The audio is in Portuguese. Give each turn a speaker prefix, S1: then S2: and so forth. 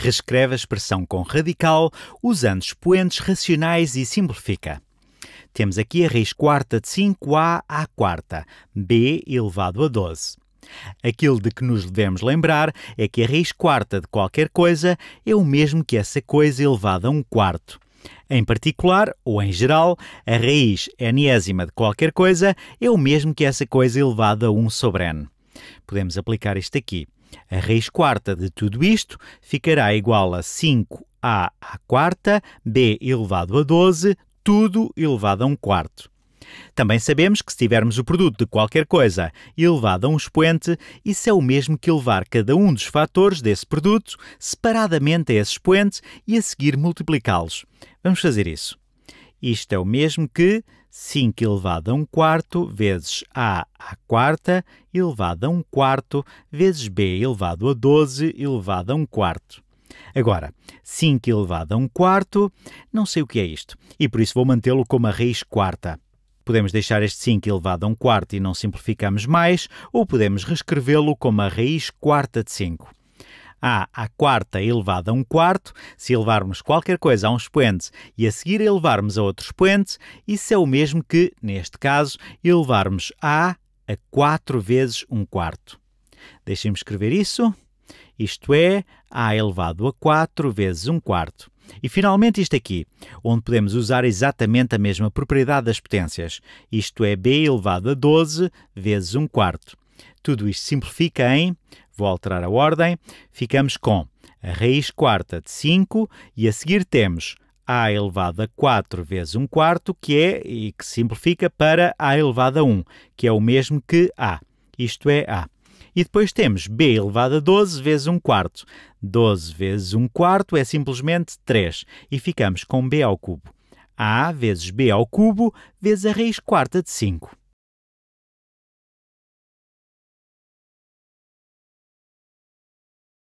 S1: reescreve a expressão com radical, usando expoentes racionais e simplifica. Temos aqui a raiz quarta de 5a à quarta, b elevado a 12. Aquilo de que nos devemos lembrar é que a raiz quarta de qualquer coisa é o mesmo que essa coisa elevada a um quarto. Em particular, ou em geral, a raiz enésima de qualquer coisa é o mesmo que essa coisa elevada a 1 sobre n. Podemos aplicar isto aqui. A raiz quarta de tudo isto ficará igual a 5a à quarta, b elevado a 12, tudo elevado a 1 um quarto. Também sabemos que se tivermos o produto de qualquer coisa elevado a um expoente, isso é o mesmo que elevar cada um dos fatores desse produto separadamente a esse expoente e a seguir multiplicá-los. Vamos fazer isso. Isto é o mesmo que 5 elevado a 1 quarto vezes a à quarta elevado a 1 quarto vezes b elevado a 12 elevado a 1 quarto. Agora, 5 elevado a 1 quarto, não sei o que é isto, e por isso vou mantê-lo como a raiz quarta. Podemos deixar este 5 elevado a 1 quarto e não simplificamos mais, ou podemos reescrevê-lo como a raiz quarta de 5 a à quarta é elevado a um quarto, se elevarmos qualquer coisa a um expoente e a seguir elevarmos a outro expoente, isso é o mesmo que, neste caso, elevarmos a a 4 vezes 1 um quarto. Deixem-me escrever isso. Isto é a elevado a 4 vezes 1 um quarto. E finalmente isto aqui, onde podemos usar exatamente a mesma propriedade das potências, isto é b elevado a 12 vezes 1 quarto. Tudo isto simplifica em Vou alterar a ordem. Ficamos com a raiz quarta de 5 e a seguir temos a elevada 4 vezes 1 quarto, que é, e que simplifica para a elevada 1, que é o mesmo que a. Isto é a. E depois temos b elevado a 12 vezes 1 quarto. 12 vezes 1 quarto é simplesmente 3. E ficamos com b ao cubo. a vezes b ao cubo vezes a raiz quarta de 5.